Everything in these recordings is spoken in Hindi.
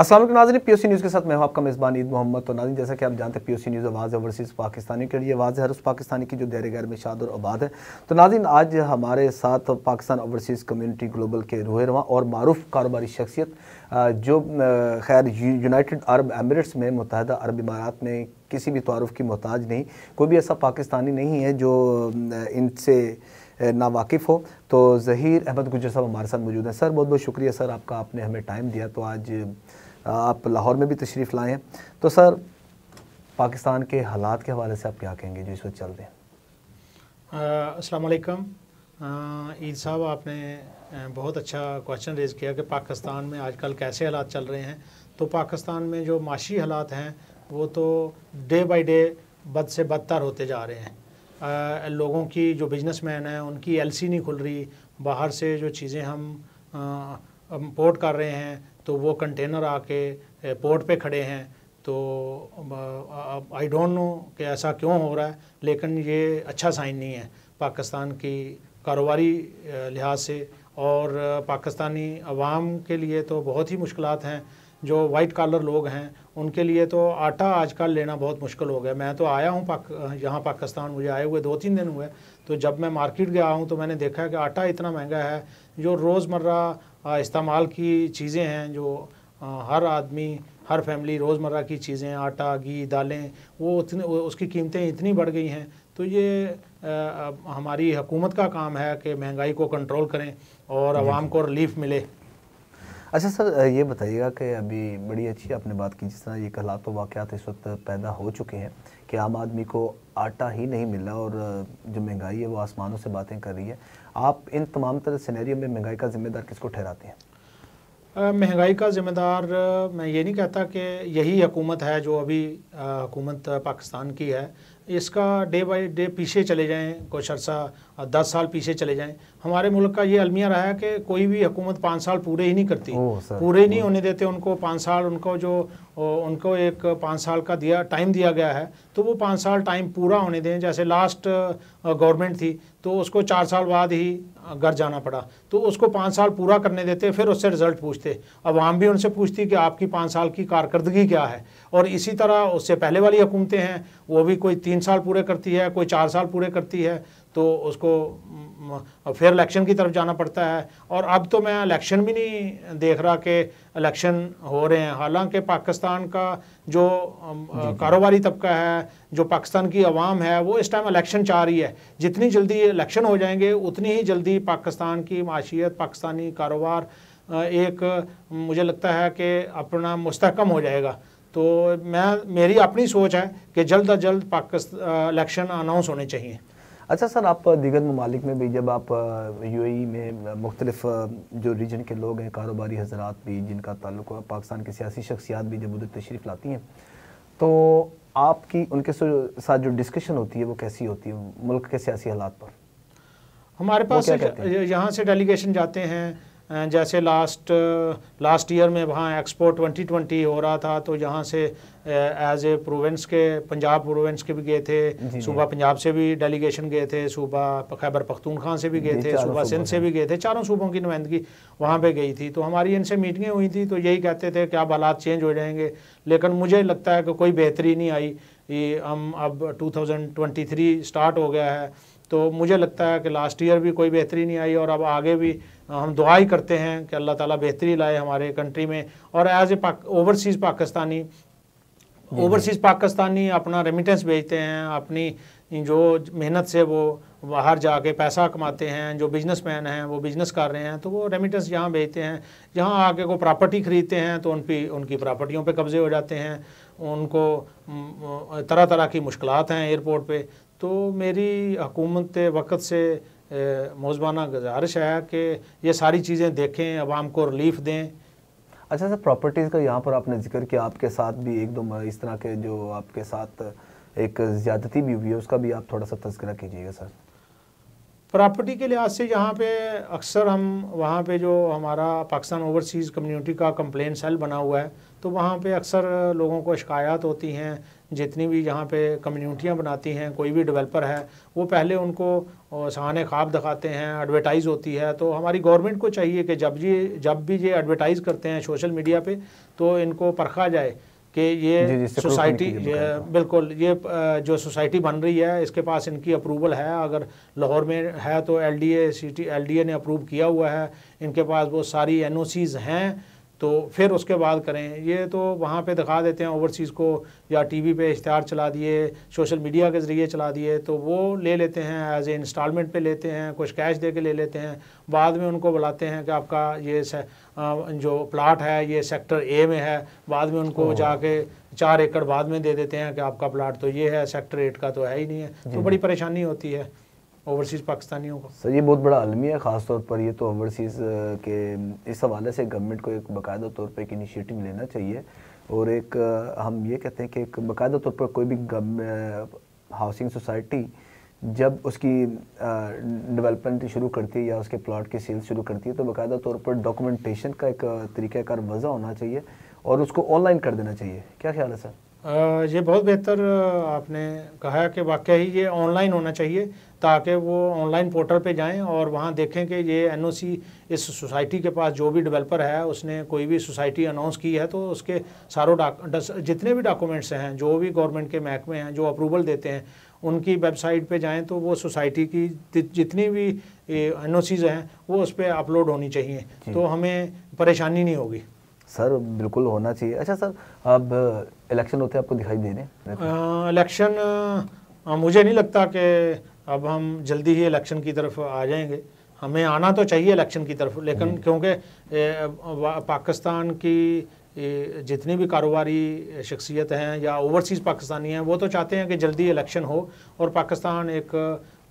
असल नाजन पी ओ सी न्यूज़ के साथ मैं हूं आपका मेज़बान ईद मोहम्मद तो नाजन जैसा कि आप जानते हैं पी ओ सी न्यूज़ आवाज़ है वर्सेस पाकिस्तानी के लिए आवाज़ हर उस पाकिस्तानी की जो दर गैर में शाद और आबाद है तो नाजिन आज हमारे साथ पाकिस्तान ओवरसीज़ कम्यूनिटी ग्लोबल के रोहरवा और मरूफ कारोबारी शख्सियत जो खैर यूनाइटेड अरब एमरेट्स में मुतहदा अरब इमारात में किसी भी तारफ़ की मोहताज नहीं कोई भी ऐसा पाकिस्तानी नहीं है जो इनसे ना वाकिफ हो तो ज़हीर अहमद गुजर साहब हमारे साथ मौजूद हैं सर बहुत बहुत शुक्रिया सर आपका आपने हमें टाइम दिया तो आज आप लाहौर में भी तशरीफ़ लाए हैं तो सर पाकिस्तान के हालात के हवाले से आप क्या कहेंगे जो इस वक्त चल रहे हैं असलकम ईद साहब आपने बहुत अच्छा क्वेश्चन रेज़ किया कि पाकिस्तान में आजकल कैसे हालात चल रहे हैं तो पाकिस्तान में जो माशी हालात हैं वो तो डे बाई डे बद से बदतर होते जा रहे हैं आ, लोगों की जो बिजनेस मैन हैं उनकी एलसी नहीं खुल रही बाहर से जो चीज़ें हम इम्पोर्ट कर रहे हैं तो वो कंटेनर आके पोर्ट पे खड़े हैं तो आई डोंट नो कि ऐसा क्यों हो रहा है लेकिन ये अच्छा साइन नहीं है पाकिस्तान की कारोबारी लिहाज से और पाकिस्तानी अवाम के लिए तो बहुत ही मुश्किल हैं जो वाइट कॉलर लोग हैं उनके लिए तो आटा आजकल लेना बहुत मुश्किल हो गया मैं तो आया हूँ पाक यहाँ पाकिस्तान मुझे आए हुए दो तीन दिन हुए तो जब मैं मार्केट गया हूँ तो मैंने देखा है कि आटा इतना महंगा है जो रोज़मर्रा इस्तेमाल की चीज़ें हैं जो हर आदमी हर फैमिली रोज़मर्रा की चीज़ें आटा घी दालें वो उतने उसकी कीमतें इतनी बढ़ गई हैं तो ये आ, हमारी हुकूमत का काम है कि महंगाई को कंट्रोल करें और आवाम को रिलीफ मिले अच्छा सर ये बताइएगा कि अभी बड़ी अच्छी आपने बात की जिस तरह ये कहला तो वाक़ात इस वक्त पैदा हो चुके हैं कि आम आदमी को आटा ही नहीं मिला और जो महंगाई है वो आसमानों से बातें कर रही है आप इन तमाम तरह सिनेरियो में महंगाई का जिम्मेदार किसको ठहराते हैं महंगाई का ज़िम्मेदार मैं ये नहीं कहता कि यही हुकूमत है जो अभी हुकूमत पाकिस्तान की है इसका डे बाय डे पीछे चले जाएं कुछ अरसा दस साल पीछे चले जाएं हमारे मुल्क का ये अलमिया रहा है कि कोई भी हुकूमत पाँच साल पूरे ही नहीं करती पूरे ही नहीं होने देते उनको पाँच साल उनको जो उनको एक पाँच साल का दिया टाइम दिया गया है तो वो पाँच साल टाइम पूरा होने दें जैसे लास्ट गवर्नमेंट थी तो उसको चार साल बाद ही घर जाना पड़ा तो उसको पाँच साल पूरा करने देते फिर उससे रिज़ल्ट पूछते अवाम भी उनसे पूछती कि आपकी पाँच साल की कारकर्दगी क्या है और इसी तरह उससे पहले वाली हुकूमतें हैं वो भी कोई तीन साल पूरे करती है कोई चार साल पूरे करती है तो उसको फिर इलेक्शन की तरफ जाना पड़ता है और अब तो मैं इलेक्शन भी नहीं देख रहा कि इलेक्शन हो रहे हैं हालांकि पाकिस्तान का जो कारोबारी तबका है जो पाकिस्तान की आवाम है वो इस टाइम इलेक्शन चाह रही है जितनी जल्दी इलेक्शन हो जाएंगे उतनी ही जल्दी भी पाकिस्तान की माशियत पाकिस्तानी कारोबार एक मुझे लगता है कि अपना मुस्तकम हो जाएगा तो मैं मेरी अपनी सोच है कि जल्द अज जल्द पाकिस्तान इलेक्शन अनाउंस होने चाहिए अच्छा सर आप दीगर ममालिक में भी जब आप यू e में मुख्तलिफ जो रीजन के लोग हैं कारोबारी हजरात भी जिनका ताल्लुक है पाकिस्तान की सियासी शख्सियात भी जब उधर तशरीफ़ लाती हैं तो आपकी उनके साथ जो डिस्कशन होती है वो कैसी होती है मुल्क के सियासी हालात पर हमारे पास यहाँ से डेलीगेशन जाते हैं जैसे लास्ट लास्ट ईयर में वहाँ एक्सपो 2020 हो रहा था तो यहाँ से एज ए प्रोवेंस के पंजाब प्रोवेंस के भी गए थे सुबह पंजाब से भी डेलीगेशन गए थे सुबह खैबर पख्तूनखा से भी गए थे सुबह सिंध से भी गए थे चारों सूबों की नुमाइंदगी वहाँ पे गई थी तो हमारी इनसे मीटिंगें हुई थी तो यही कहते थे कि अब हालात चेंज हो जाएंगे लेकिन मुझे लगता है कि कोई बेहतरी नहीं आई ये हम अब टू स्टार्ट हो गया है तो मुझे लगता है कि लास्ट ईयर भी कोई बेहतरी नहीं आई और अब आगे भी हम दुआ ही करते हैं कि अल्लाह ताला बेहतरी लाए हमारे कंट्री में और एज ए पाक, ओवरसीज़ पाकिस्तानी ओवरसीज़ पाकिस्तानी अपना रेमिटेंस भेजते हैं अपनी जो मेहनत से वो बाहर जाके पैसा कमाते हैं जो बिजनेसमैन हैं वो बिजनेस कर रहे हैं तो वो रेमिटेंस यहाँ भेजते हैं यहाँ आके वो प्रॉपर्टी खरीदते हैं तो उन पर उनकी प्रॉपर्टियों पे कब्ज़े हो जाते हैं उनको तरह तरह की मुश्किल हैं एयरपोर्ट पे तो मेरी हकूमत वक़्त से मौजबाना गुजारिश है कि ये सारी चीज़ें देखें आवाम को रिलीफ दें अच्छा सर प्रॉपर्टीज़ का यहाँ पर आपने जिक्र किया आपके साथ भी एक दो इस तरह के जो आपके साथ एक ज़्यादती भी हुई है उसका भी आप थोड़ा सा तस्करा कीजिएगा सर प्रॉपर्टी के लिहाज से यहाँ पे अक्सर हम वहाँ पे जो हमारा पाकिस्तान ओवरसीज़ कम्युनिटी का कंप्लेन सेल बना हुआ है तो वहाँ पे अक्सर लोगों को शिकायत होती हैं जितनी भी यहाँ पे कम्यूनिटियाँ बनाती हैं कोई भी डेवलपर है वो पहले उनको सहाने ख्वाब दिखाते हैं एडवर्टाइज़ होती है तो हमारी गवर्नमेंट को चाहिए कि जब ये जब भी ये एडवर्टाइज़ करते हैं सोशल मीडिया पर तो इनको परखा जाए कि ये सोसाइटी बिल्कुल ये जो सोसाइटी बन रही है इसके पास इनकी अप्रूवल है अगर लाहौर में है तो L D LDA L D A ने अप्रूव किया हुआ है इनके पास वो सारी एन ओ सीज़ हैं तो फिर उसके बाद करें ये तो वहाँ पे दिखा देते हैं ओवरसीज़ को या टीवी पे इश्तहार चला दिए सोशल मीडिया के ज़रिए चला दिए तो वो ले लेते हैं एज ए इंस्टॉलमेंट पे लेते हैं कुछ कैश दे के ले लेते हैं बाद में उनको बुलाते हैं कि आपका ये जो प्लाट है ये सेक्टर ए में है बाद में उनको जाके चार एकड़ बाद में दे देते हैं कि आपका प्लाट तो ये है सेक्टर एट का तो है ही नहीं है तो बड़ी परेशानी होती है ओवरसीज़ पाकिस्तानियों को सर ये बहुत बड़ा आलमी है ख़ास तौर पर ये तो ओवरसीज़ के इस हवाले से गवर्नमेंट को एक बाकायदा तौर पर एक इनिशिएटिव लेना चाहिए और एक हम ये कहते हैं कि एक बाकायदा तौर पर कोई भी हाउसिंग सोसाइटी जब उसकी डेवलपमेंट शुरू करती है या उसके प्लॉट की सेल शुरू करती है तो बाकायदा तौर पर डॉक्यूमेंटेशन का एक तरीक़ाकार वजह होना चाहिए और उसको ऑनलाइन कर देना चाहिए क्या ख्याल है सर ये बहुत बेहतर आपने कहा कि वाक्य ही ये ऑनलाइन होना चाहिए ताकि वो ऑनलाइन पोर्टल पे जाएं और वहाँ देखें कि ये एनओसी इस सोसाइटी के पास जो भी डेवलपर है उसने कोई भी सोसाइटी अनाउंस की है तो उसके सारों जितने भी डॉक्यूमेंट्स हैं जो भी गवर्नमेंट के महकमे हैं जो अप्रूवल देते हैं उनकी वेबसाइट पे जाएं तो वो सोसाइटी की जितनी भी एन हैं वो उस पर अपलोड होनी चाहिए हम्म। तो हमें परेशानी नहीं होगी सर बिल्कुल होना चाहिए अच्छा सर अब इलेक्शन होते आपको दिखाई दे रहे इलेक्शन मुझे नहीं लगता कि अब हम जल्दी ही इलेक्शन की तरफ आ जाएंगे हमें आना तो चाहिए इलेक्शन की तरफ लेकिन हम्म। क्योंकि पाकिस्तान की जितनी भी कारोबारी शख्सियत हैं या ओवरसीज़ पाकिस्तानी हैं वो तो चाहते हैं कि जल्दी इलेक्शन हो और पाकिस्तान एक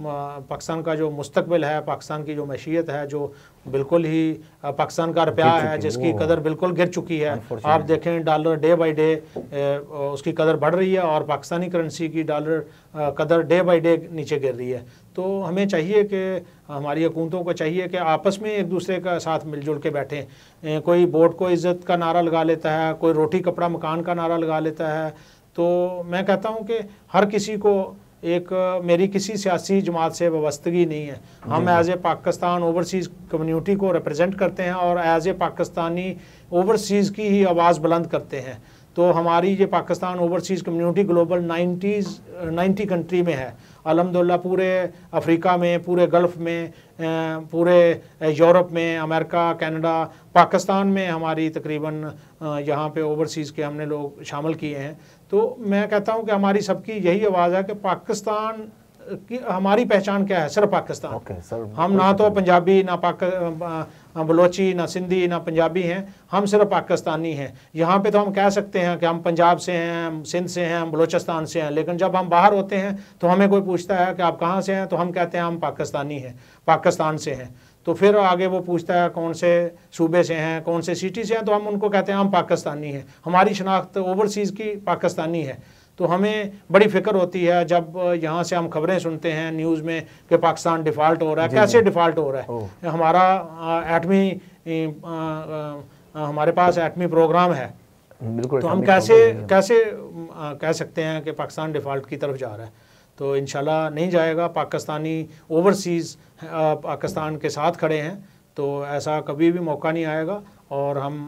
पाकिस्तान का जो मुस्तबिल है पाकिस्तान की जो मैशियत है जो बिल्कुल ही पाकिस्तान का रुपया है जिसकी कदर बिल्कुल गिर चुकी है आप देखें डॉलर डे बाई डे उसकी कदर बढ़ रही है और पाकिस्तानी करेंसी की डॉलर कदर डे बाई डे नीचे गिर रही है तो हमें चाहिए कि हमारी हुकूमतों को चाहिए कि आपस में एक दूसरे का साथ मिलजुल के बैठें कोई बोर्ड को इज़्ज़त का नारा लगा लेता है कोई रोटी कपड़ा मकान का नारा लगा लेता है तो मैं कहता हूँ कि हर किसी को एक मेरी किसी सियासी जमात से वाबस्तगी नहीं है हम as a Pakistan overseas community को रिप्रेजेंट करते हैं और एज ए पाकिस्तानी ओवरसीज़ की ही आवाज़ बुलंद करते हैं तो हमारी ये Pakistan overseas community global nineties ninety country में है अलहमदिल्ला पूरे अफ्रीका में पूरे गल्फ़ में पूरे यूरोप में अमेरिका कनाडा पाकिस्तान में हमारी तकरीबन यहाँ पे ओवरसीज़ के हमने लोग शामिल किए हैं तो मैं कहता हूँ कि हमारी सबकी यही आवाज़ है कि पाकिस्तान कि हमारी पहचान क्या है सिर्फ पाकिस्तान okay, हम ना तो पंजाबी ना पाक हम बलोची ना सिंधी ना पंजाबी हैं हम सिर्फ पाकिस्तानी हैं यहाँ पे तो हम कह सकते हैं कि हम पंजाब से हैं हम सिंध से हैं हम बलोचिस्तान से हैं लेकिन जब हम बाहर होते हैं तो हमें कोई पूछता है कि आप कहाँ से हैं तो हम कहते हैं हम पाकिस्तानी हैं पाकिस्तान से हैं तो फिर आगे वो पूछता है कौन से सूबे से हैं कौन से सिटी से हैं तो हम उनको कहते हैं हम पाकिस्तानी हैं हमारी शनाख्त ओवरसीज़ की पाकिस्तानी है तो हमें बड़ी फिक्र होती है जब यहाँ से हम खबरें सुनते हैं न्यूज़ में कि पाकिस्तान डिफ़ॉल्ट हो रहा है कैसे डिफ़ाल्ट हो रहा है हमारा एटमी हमारे पास एटमी प्रोग्राम है तो हम कैसे कैसे कह सकते हैं कि पाकिस्तान डिफ़ॉल्ट की तरफ जा रहा है तो इन नहीं जाएगा पाकिस्तानी ओवरसीज़ पाकिस्तान के साथ खड़े हैं तो ऐसा कभी भी मौका नहीं आएगा और हम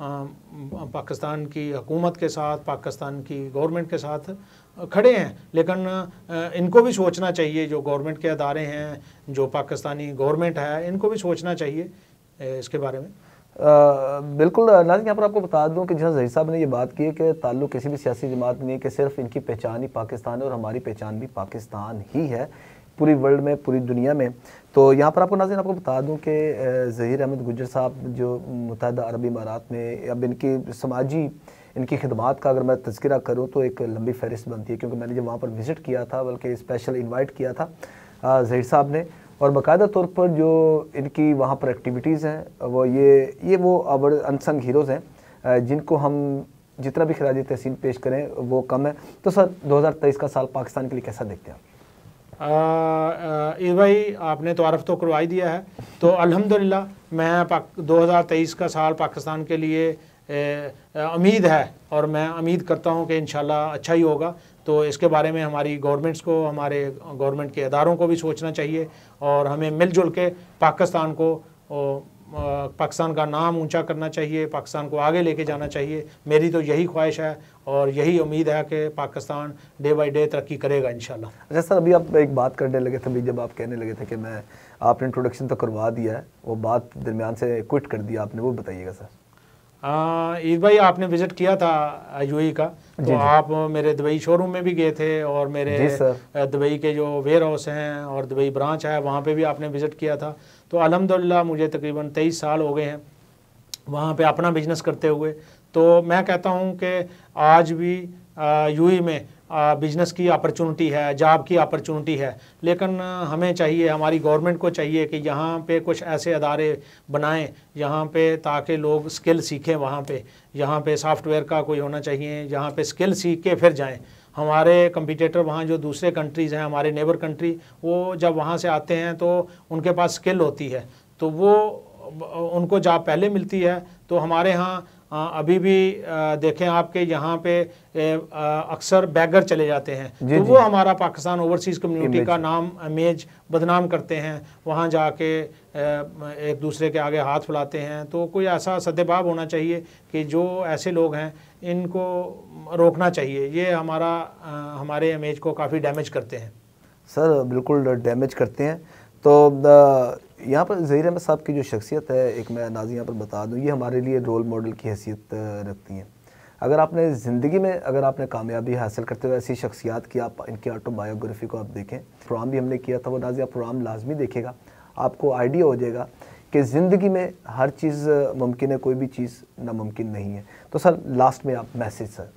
पाकिस्तान की हकूमत के साथ पाकिस्तान की गवर्नमेंट के साथ खड़े हैं लेकिन इनको भी सोचना चाहिए जो गवर्नमेंट के अदारे हैं जो पाकिस्तानी गवर्नमेंट है इनको भी सोचना चाहिए इसके बारे में आ, बिल्कुल नाजिक यहाँ पर आपको बता दूँ कि जहाँ जही साहब ने ये बात की है कि ताल्लुक किसी भी सियासी जमात नहीं कि सिर्फ इनकी पहचान ही पाकिस्तान है और हमारी पहचान भी पाकिस्तान ही है पूरी वर्ल्ड में पूरी दुनिया में तो यहाँ पर आपको नाजिन आपको बता दूँ कि ज़हीर अहमद गुजर साहब जो मुतहद अरब इमारात में अब इनकी समाजी इनकी खदमात का अगर मैं तस्करा करूँ तो एक लंबी फहरिस्त बनती है क्योंकि मैंने जब वहाँ पर विज़िट किया था बल्कि स्पेशल इन्वाइट किया था ज़हीर साहब ने और बाकायदा तौर पर जो इनकी वहाँ पर एक्टिविटीज़ हैं वो ये ये वो अवर अनसंग हीरोज़ हैं जिनको हम जितना भी खराज तहसीन पेश करें वो कम है तो सर 2023 का साल पाकिस्तान के लिए कैसा देखते हैं आप ए भाई आपने तो आरफ तो करवा ही दिया है तो अल्हम्दुलिल्लाह मैं 2023 का साल पाकिस्तान के लिए उम्मीद है और मैं उम्मीद करता हूँ कि इन अच्छा ही होगा तो इसके बारे में हमारी गवर्नमेंट्स को हमारे गवर्नमेंट के अदारों को भी सोचना चाहिए और हमें मिलजुल के पाकिस्तान को पाकिस्तान का नाम ऊंचा करना चाहिए पाकिस्तान को आगे लेके जाना चाहिए मेरी तो यही ख्वाहिश है और यही उम्मीद है कि पाकिस्तान डे बाई डे तरक्की करेगा इन अच्छा सर अभी आप एक बात करने लगे थे अभी जब आप कहने लगे थे कि मैं आपने इंट्रोडक्शन तो करवा दिया है वो बात दरमियान से क्विट कर दिया आपने वो बताइएगा सर ईद भाई आपने विजिट किया था यूई e का तो आप मेरे दुबई शोरूम में भी गए थे और मेरे दुबई के जो वेयर हाउस हैं और दुबई ब्रांच है वहाँ पे भी आपने विजिट किया था तो अलहमदिल्ला मुझे तकरीबन तेईस साल हो गए हैं वहाँ पर अपना बिजनेस करते हुए तो मैं कहता हूँ कि आज भी यू ई में बिजनेस की अपॉर्चुनिटी है जॉब की अपॉर्चुनिटी है लेकिन हमें चाहिए हमारी गवर्नमेंट को चाहिए कि यहाँ पे कुछ ऐसे अदारे बनाएं यहाँ पे ताकि लोग स्किल सीखें वहाँ पे यहाँ पे सॉफ्टवेयर का कोई होना चाहिए यहाँ पे स्किल सीख के फिर जाएं हमारे कंपिटेटर वहाँ जो दूसरे कंट्रीज़ हैं हमारे नेबर कंट्री वो जब वहाँ से आते हैं तो उनके पास स्किल होती है तो वो उनको जॉब पहले मिलती है तो हमारे यहाँ हाँ, अभी भी देखें आपके यहाँ पे अक्सर बैगर चले जाते हैं तो वो हमारा पाकिस्तान ओवरसीज़ कम्युनिटी का नाम इमेज बदनाम करते हैं वहाँ जाके एक दूसरे के आगे हाथ फुलाते हैं तो कोई ऐसा सद्भाव होना चाहिए कि जो ऐसे लोग हैं इनको रोकना चाहिए ये हमारा हमारे इमेज को काफ़ी डैमेज करते हैं सर बिल्कुल डैमेज करते हैं तो यहाँ पर ज़हर अहमद साहब की जो शख्सियत है एक मैं नाजी यहाँ पर बता दूँ ये हमारे लिए रोल मॉडल की हैसियत रखती हैं अगर आपने ज़िंदगी में अगर आपने कामयाबी हासिल करते हुए ऐसी शख्सियात की आप इनकी ऑटोबायोग्राफी को आप देखें प्रोग्राम भी हमने किया था वो नाजिया आप प्रोग्राम लाजमी देखेगा आपको आइडिया हो जाएगा कि ज़िंदगी में हर चीज़ मुमकिन है कोई भी चीज़ नामुमकिन नहीं है तो सर लास्ट में आप message sir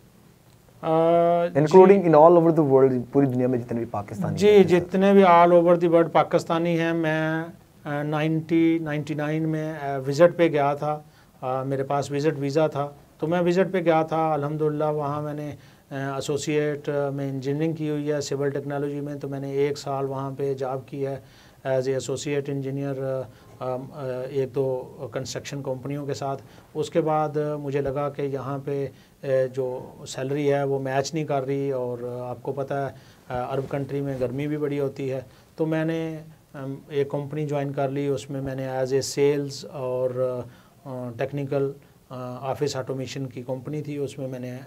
including in all over the world पूरी दुनिया में जितने भी पाकिस्तानी जी जितने भी all over the world Pakistani हैं मैं नाइन्टी नाइन्टी नाइन में विज़िट पे गया था आ, मेरे पास विज़िट वीज़ा था तो मैं विज़िट पे गया था अलहमदिल्ला वहाँ मैंने एसोसिएट में इंजीनियरिंग की हुई है सिविल टेक्नोलॉजी में तो मैंने एक साल वहाँ पे जॉब की है एज ए एसोसिएट इंजीनियर एक दो कंस्ट्रक्शन कंपनियों के साथ उसके बाद मुझे लगा कि यहाँ पे जो सैलरी है वो मैच नहीं कर रही और आपको पता है अरब कंट्री में गर्मी भी बड़ी होती है तो मैंने एक कंपनी ज्वाइन कर ली उसमें मैंने एज ए सेल्स और टेक्निकल ऑफिस ऑटोमेशन की कंपनी थी उसमें मैंने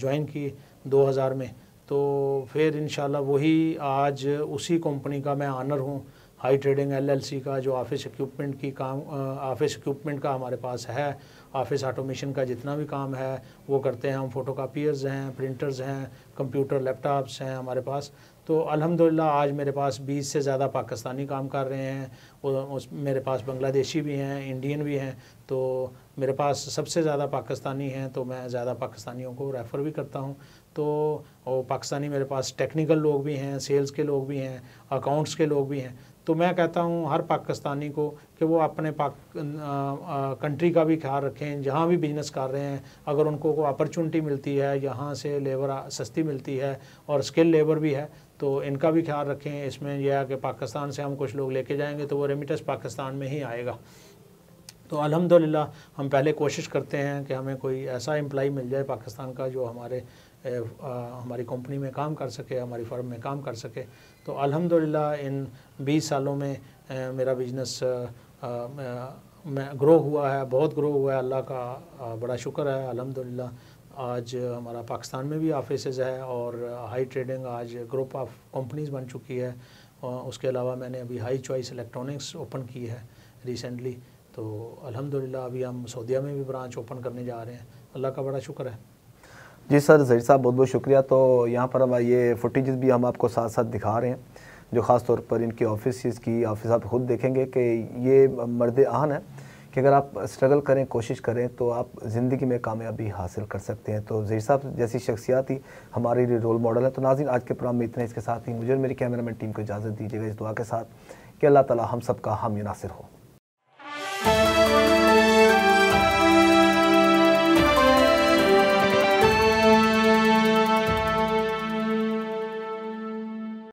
ज्वाइन की 2000 में तो फिर इन वही आज उसी कंपनी का मैं आनर हूँ हाई ट्रेडिंग एलएलसी का जो ऑफिस इक्विपमेंट की काम ऑफिस इक्विपमेंट का हमारे पास है ऑफिस ऑटोमेशन का जितना भी काम है वो करते हैं हम फोटो कापियर्स हैं प्रिंटर्स हैं कंप्यूटर लैपटॉप्स हैं हमारे पास तो अल्हम्दुलिल्लाह आज मेरे पास 20 से ज़्यादा पाकिस्तानी काम कर रहे हैं उस मेरे पास बांग्लादेशी भी हैं इंडियन भी हैं तो मेरे पास सबसे ज़्यादा पाकिस्तानी हैं तो मैं ज़्यादा पाकिस्तानियों को रेफ़र भी करता हूँ तो और पाकिस्तानी मेरे पास टेक्निकल लोग भी हैं सेल्स के लोग भी हैं अकाउंट्स के लोग भी हैं तो मैं कहता हूँ हर पाकिस्तानी को कि वो अपने पाक कंट्री का भी ख्याल रखें जहाँ भी बिजनेस कर रहे हैं अगर उनको को अपॉर्चुनिटी मिलती है यहाँ से लेबर सस्ती मिलती है और स्किल लेबर भी है तो इनका भी ख्याल रखें इसमें यह है कि पाकिस्तान से हम कुछ लोग लेके जाएंगे तो वो रेमिटेंस पाकिस्तान में ही आएगा तो अलहमदिल्ला हम पहले कोशिश करते हैं कि हमें कोई ऐसा एम्प्लाई मिल जाए पाकिस्तान का जो हमारे ए, आ, हमारी कंपनी में काम कर सके हमारी फर्म में काम कर सके तो अल्हम्दुलिल्लाह इन 20 सालों में ए, मेरा बिजनेस ग्रो हुआ है बहुत ग्रो हुआ है अल्लाह का आ, बड़ा शुक्र है अल्हम्दुलिल्लाह आज हमारा पाकिस्तान में भी ऑफिस है और हाई ट्रेडिंग आज ग्रुप ऑफ कंपनीज बन चुकी है उसके अलावा मैंने अभी हाई चॉइस इलेक्ट्रॉनिक्स ओपन की है रिसेंटली तो अलहमदिल्ला अभी हम सऊदीया में भी ब्रांच ओपन करने जा रहे हैं अल्लाह का बड़ा शुक्र है जी सर जहिर साहब बहुत बहुत शुक्रिया तो यहाँ पर हमारे ये फुटेज भी हम आपको साथ साथ दिखा रहे हैं जो ख़ास तौर पर इनकी ऑफिस की ऑफिस आप खुद देखेंगे कि ये मर्द आहन है कि अगर आप स्ट्रगल करें कोशिश करें तो आप ज़िंदगी में कामयाबी हासिल कर सकते हैं तो जहर साहब जैसी शख्सियात ही हमारे लिए रोल मॉडल है तो नाजिन आज के प्रोग्राम में इतने इसके साथ ही मुझे और मेरी कैमरामैन टीम को इजाज़त दीजिएगा इस दुआ के साथ कि अल्लाह ताली हम सबका हम यनासर हो